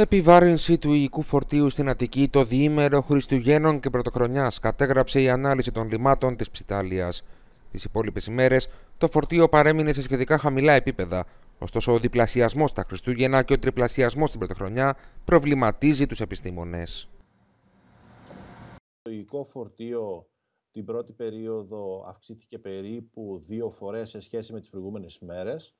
Επιβάρυνση του υλικού φορτίου στην Αττική το διήμερο Χριστουγέννων και Πρωτοχρονιάς κατέγραψε η ανάλυση των λιμάτων της Ψιτάλιας. Τις υπόλοιπες ημέρες το φορτίο παρέμεινε σε σχετικά χαμηλά επίπεδα. Ωστόσο, ο διπλασιασμός στα Χριστούγεννα και ο τριπλασιασμός στην Πρωτοχρονιά προβληματίζει τους επιστήμονες. Το υλικό φορτίο την πρώτη περίοδο αυξήθηκε περίπου δύο φορές σε σχέση με τις προηγούμενες μέρες.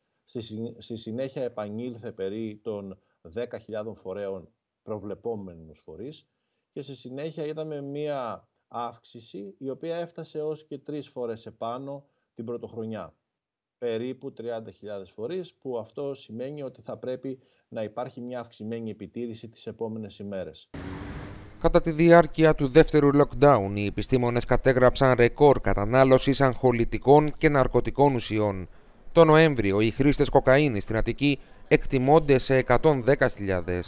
Στη συνέχεια επανήλθε περί των 10.000 φορέων προβλεπόμενους φορείς και στη συνέχεια είδαμε μία αύξηση η οποία έφτασε ως και τρεις φορές επάνω την πρωτοχρονιά. Περίπου 30.000 φορείς που αυτό σημαίνει ότι θα πρέπει να υπάρχει μια αυξημένη επιτήρηση τις επόμενες ημέρες. Κατά τη διάρκεια του δεύτερου lockdown, οι επιστήμονες κατέγραψαν ρεκόρ κατανάλωσης αγχολητικών και ναρκωτικών ουσιών. Το Νοέμβριο οι χρήστες κοκαίνης στην Αττική εκτιμώνται σε 110.000.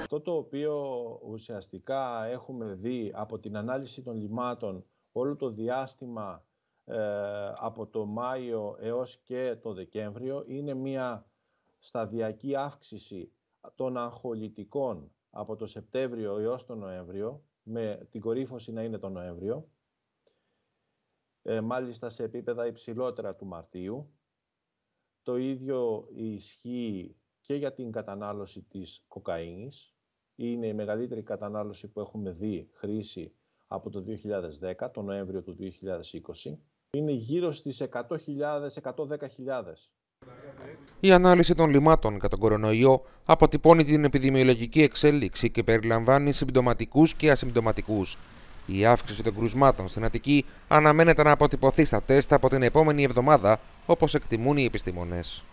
Αυτό το οποίο ουσιαστικά έχουμε δει από την ανάλυση των λιμάτων όλο το διάστημα ε, από το Μάιο έως και το Δεκέμβριο είναι μια σταδιακή αύξηση των αγχολητικών από το Σεπτέμβριο έως το Νοέμβριο με την κορύφωση να είναι το Νοέμβριο ε, μάλιστα σε επίπεδα υψηλότερα του Μαρτίου. Το ίδιο ισχύει και για την κατανάλωση της κοκαίνης. Είναι η μεγαλύτερη κατανάλωση που έχουμε δει χρήση από το 2010, τον Νοέμβριο του 2020. Είναι γύρω στις 100.000-110.000. Η ανάλυση των λιμάτων κατά τον κορονοϊό αποτυπώνει την επιδημιολογική εξέλιξη και περιλαμβάνει συμπτωματικούς και ασυμπτωματικούς. Η αύξηση των κρουσμάτων στην Αττική αναμένεται να αποτυπωθεί στα τεστ από την επόμενη εβδομάδα, όπως εκτιμούν οι επιστήμονες.